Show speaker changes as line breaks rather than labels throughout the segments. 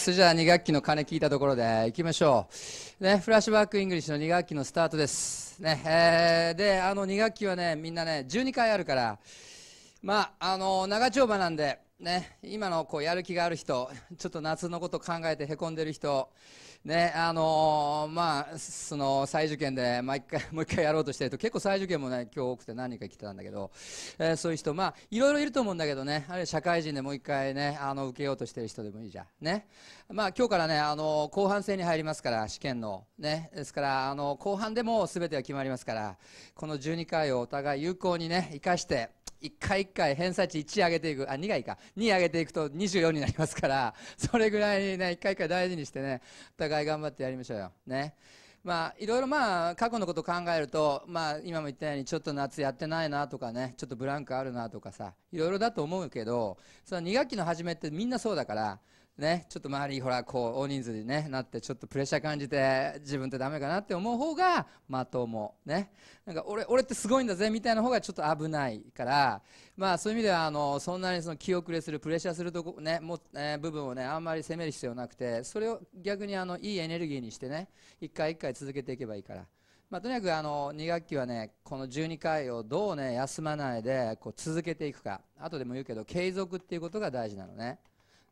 それじゃあ2学期の鐘聞いたところでいきましょう。ね、フラッシュバックイングリッシュの2学期のスタートです。ね、えー、で、あの2学期はね、みんなね、12回あるから、まあ、あの、長丁場なんで、ね、今のこうやる気がある人、ちょっと夏のこと考えてへこんでる人、ね、あのー、まあ、その再受験で毎回、もう一回やろうとしてると、結構再受験もね、今日多くて何人か来てたんだけど、えー、そういう人、まあ、いろいろいると思うんだけどね、あるいは社会人でもう一回ね、あの、受けようとしてる人でもいいじゃん。ね。まあ、今日からね、あのー、後半戦に入りますから、試験の。ね。ですから、あの、後半でも全ては決まりますから、この12回をお互い有効にね、生かして、1回1回偏差値1上げていくあ2がいいか2上げていくと24になりますから それぐらいね1回1回大事にしてねお互い頑張ってやりましょうよねまあいろいろまあ過去のこと考えるとまあ今も言ったようにちょっと夏やってないなとかねちょっとブランクあるなとかさいろいろだと思うけどその2学期の初めってみんなそうだからね、ちょっと周りほらこう大人数に、ね、なってちょっとプレッシャー感じて自分ってダメかなって思う方がまともねなんか俺俺ってすごいんだぜみたいな方がちょっと危ないからまあそういう意味ではあのそんなにその気遅れするプレッシャーするとこ、ねもえー、部分をねあんまり責める必要なくてそれを逆にあのいいエネルギーにしてね一回一回続けていけばいいから。まあ、とにかくあの2学期はねこの12回をどうね休まないでこう続けていくか後でも言うけど継続っていうことが大事なのね。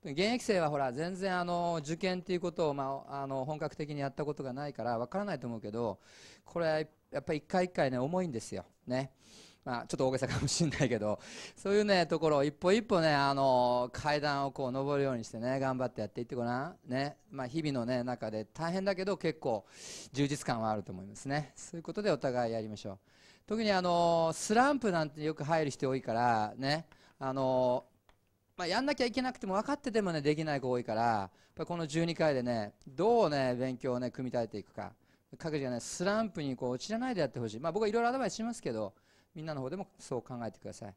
現役生はほら全然あの受験ということを、まあ、あの本格的にやったことがないからわからないと思うけどこれやっぱり一回一回ね重いんですよね。まあ、ちょっと大げさかもしれないけどそういうねところを一歩一歩ねあの階段をこう上るようにしてね頑張ってやっていってごらんね、まあ、日々のね中で大変だけど結構充実感はあると思いますねそういうことでお互いやりましょう特にあのスランプなんてよく入る人多いからねあのまあ、やんなきゃいけなくても分かっててもねできない子多いからこの12回でねどうね勉強をね組み立てていくか各自がねスランプにこう落ちらないでやってほしい、まあ、僕はいろいろアドバイスしますけどみんなの方でもそう考えてください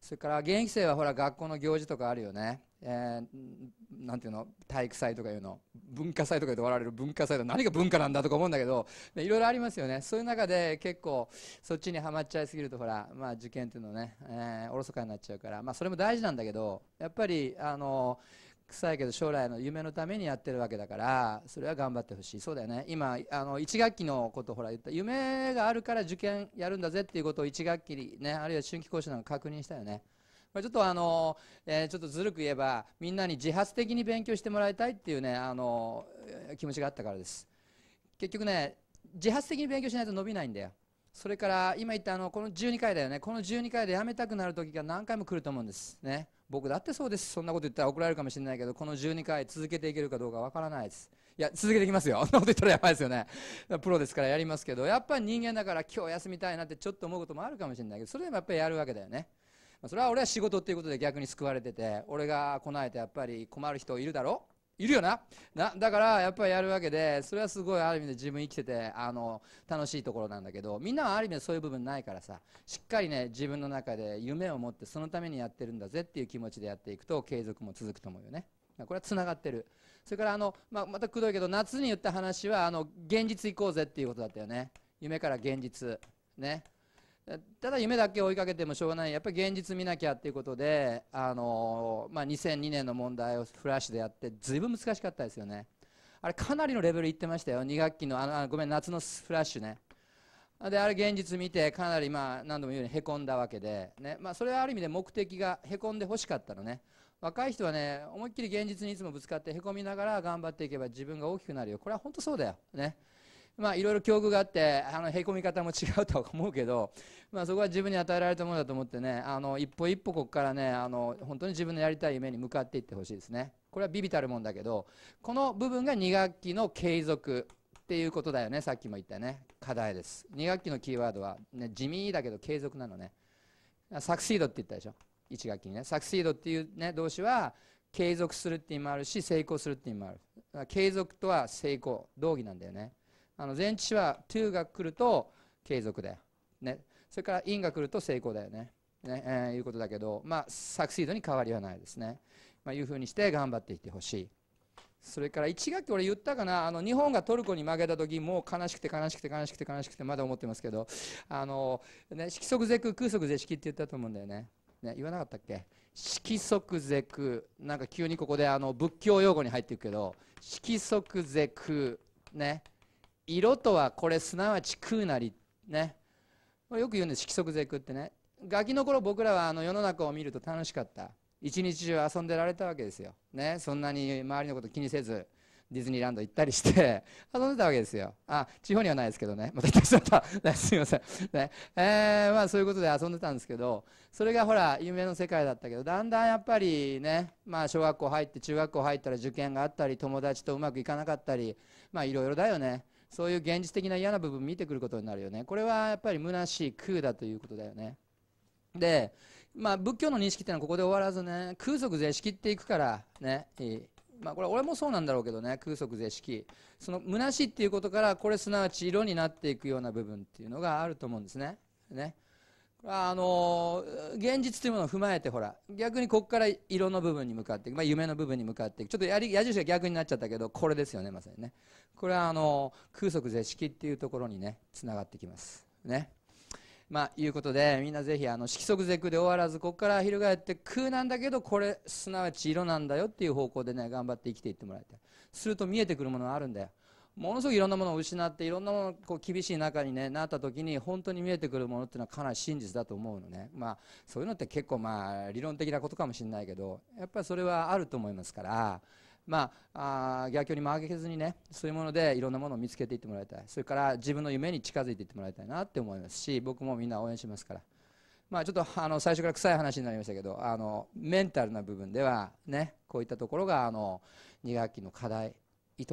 それから現役生はほら学校の行事とかあるよねえー、なんていうの体育祭とかいうの文化祭とか言うと笑われる文化祭と何が文化なんだとか思うんだけどいろいろありますよねそういう中で結構そっちにはまっちゃいすぎるとほら、まあ、受験っていうのね、えー、おろそかになっちゃうから、まあ、それも大事なんだけどやっぱりあの臭いけど将来の夢のためにやってるわけだからそれは頑張ってほしいそうだよね今あの1学期のことほら言った夢があるから受験やるんだぜっていうことを1学期ねあるいは春季講習なんか確認したよね。まあ、ちょっとあの、えー、ちょっとずるく言えばみんなに自発的に勉強してもらいたいっていうねあの気持ちがあったからです結局ね自発的に勉強しないと伸びないんだよそれから今言ったあのこの12回だよねこの12回でやめたくなる時が何回も来ると思うんですね僕だってそうですそんなこと言ったら怒られるかもしれないけどこの12回続けていけるかどうかわからないですいや続けていきますよ そんなこと言ったらやばいですよねプロですからやりますけどやっぱり人間だから今日休みたいなってちょっと思うこともあるかもしれないけどそれでもやっぱりやるわけだよねそれは俺は仕事っていうことで逆に救われてて俺が来ないとやっぱり困る人いるだろいるよななだからやっぱりやるわけでそれはすごいある意味で自分生きててあの楽しいところなんだけどみんなはある意味でそういう部分ないからさしっかりね自分の中で夢を持ってそのためにやってるんだぜっていう気持ちでやっていくと継続も続くと思うよねこれはつながってるそれからあの、まあ、またくどいけど夏に言った話はあの現実行こうぜっていうことだったよね夢から現実ねただ夢だけ追いかけてもしょうがないやっぱり現実見なきゃっていうことで、あのまあ、2002年の問題をフラッシュでやってずいぶん難しかったですよねあれかなりのレベルいってましたよ2学期のあのごめん夏のフラッシュねであれ現実見てかなりまあ何度も言うようにへこんだわけでね、ねまあ、それはある意味で目的がへこんでほしかったのね若い人はね思いっきり現実にいつもぶつかってへこみながら頑張っていけば自分が大きくなるよこれは本当そうだよねまあいろいろ境遇があってあのへこみ方も違うとは思うけど、まあ、そこは自分に与えられたものだと思ってねあの一歩一歩ここからねあの本当に自分のやりたい夢に向かっていってほしいですねこれはビビたるもんだけどこの部分が2学期の継続っていうことだよねさっきも言ったね課題です2学期のキーワードは、ね、地味だけど継続なのねサクシードって言ったでしょ1学期にねサクシードっていう、ね、動詞は継続するって意味もあるし成功するって意味もある継続とは成功同義なんだよねあの前置詞は to が来ると継続だよ。ね。それから in が来ると成功だよね。ねえー、いうことだけど、まあ、サクシードに変わりはないですね。まあ、いうふうにして頑張っていってほしい。それから1学期俺言ったかなあの日本がトルコに負けた時もう悲しくて悲しくて悲しくて悲しくてまだ思ってますけどあの、ね、色即是空空即是色って言ったと思うんだよねね言わなかったっけ色即是空なんか急にここであの仏教用語に入っていくけど色即是空ね色とはこれすなわち空なりねこれよく言うんです色即是空ってねガキの頃僕らはあの世の中を見ると楽しかった一日中遊んでられたわけですよ、ね、そんなに周りのこと気にせずディズニーランド行ったりして 遊んでたわけですよあ地方にはないですけどね また行ってしまった、すいません、ねえー、まあ、そういうことで遊んでたんですけどそれがほら夢の世界だったけどだんだんやっぱりね、まあ、小学校入って中学校入ったら受験があったり友達とうまくいかなかったりまあいろいろだよねそういう現実的な嫌な部分見てくることになるよねこれはやっぱり虚しい空だということだよねでまあ仏教の認識っていうのはここで終わらずね空足是式っていくからねまあこれ俺もそうなんだろうけどね空足是式その虚しいっていうことからこれすなわち色になっていくような部分っていうのがあると思うんですねねあの現実というものを踏まえてほら逆にここから色の部分に向かっていく、まあ、夢の部分に向かっていくちょっとやり矢印が逆になっちゃったけどこれですよねまさにねこれはあの空足是式っていうところにねつながってきますねまあいうことでみんなぜひあの色足是空で終わらずここから翻って空なんだけどこれすなわち色なんだよっていう方向でね頑張って生きていってもらいたいすると見えてくるものがあるんだよものすごくいろんなものを失っていろんなものこう厳しい中に、ね、なった時に本当に見えてくるものっていうのはかなり真実だと思うのね、まあ、そういうのって結構まあ理論的なことかもしれないけどやっぱりそれはあると思いますから。まあ、あ逆境に負けずにねそういうものでいろんなものを見つけていってもらいたいそれから自分の夢に近づいていってもらいたいなって思いますし僕もみんな応援しますから、まあ、ちょっとあの最初から臭い話になりましたけどあのメンタルな部分ではねこういったところがあの2学期の課題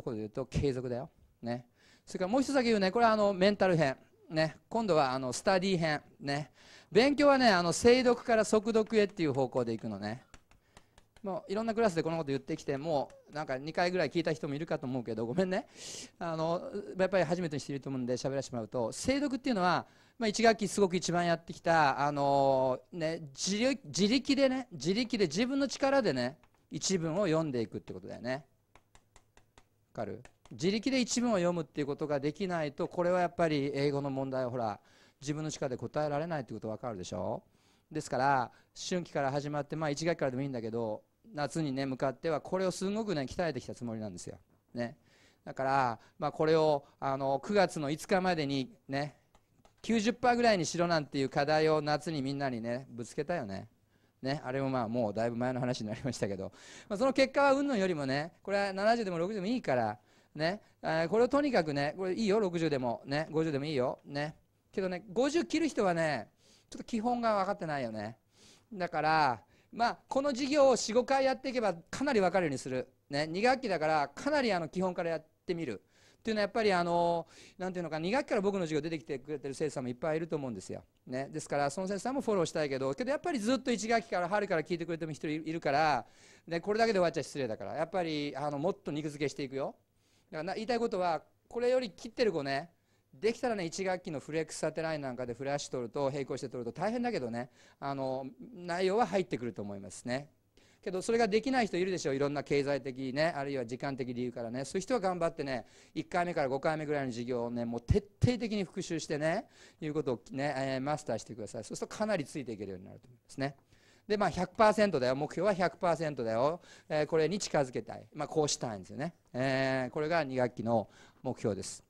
ころで言うと継続だよ。ね。それからもう一つだけ言うね、これはあのメンタル編。ね、今度はあのスタディ編、ね、勉強はねあの精読から速読へっていう方向でいくのねもういろんなクラスでこのこと言ってきてもうなんか2回ぐらい聞いた人もいるかと思うけどごめんねあのやっぱり初めてにしていると思うんで喋らせてもらうと精読っていうのは、まあ、1学期すごく一番やってきた、あのね、自力でね自力で自分の力でね一文を読んでいくってことだよねかる自力で一文を読むっていうことができないとこれはやっぱり英語の問題をほら自分の力で答えられないってこと分かるでしょですから春季から始まってまあ1学期からでもいいんだけど夏にね向かってはこれをすごくね鍛えてきたつもりなんですよ。ね、だから、まあ、これをあの9月の5日までにね90%ぐらいにしろなんていう課題を夏にみんなにねぶつけたよね。ね、あれもまあもうだいぶ前の話になりましたけど、まあ、その結果は云々よりもねこれは70でも60でもいいからね、これをとにかくねこれいいよ60でもね50でもいいよねけどね50切る人はねちょっと基本が分かってないよねだからまあこの授業を45回やっていけばかなり分かるようにする、ね、2学期だからかなりあの基本からやってみるていうのはやっぱりあの何ていうのか2学期から僕の授業出てきてくれてる生徒さんもいっぱいいると思うんですよ、ね、ですからその先生もフォローしたいけどけどやっぱりずっと1学期から春から聞いてくれても1人いるからね、これだけで終わっちゃ失礼だからやっぱりあのもっと肉付けしていくよだから言いたいことはこれより切ってる子ねできたらね1学期のフレックスサテラインなんかでフラッシュ取ると並行して取ると大変だけどねあの内容は入ってくると思いますねけどそれができない人いるでしょういろんな経済的ねあるいは時間的理由からねそういう人は頑張ってね1回目から5回目ぐらいの授業をねもう徹底的に復習してねいうことをね、えー、マスターしてくださいそうするとかなりついていけるようになると思いますね。でまあ100%だよ目標は100%だよ、えー、これに近づけたい、まあ、こうしたいんですよね、えー、これが2学期の目標です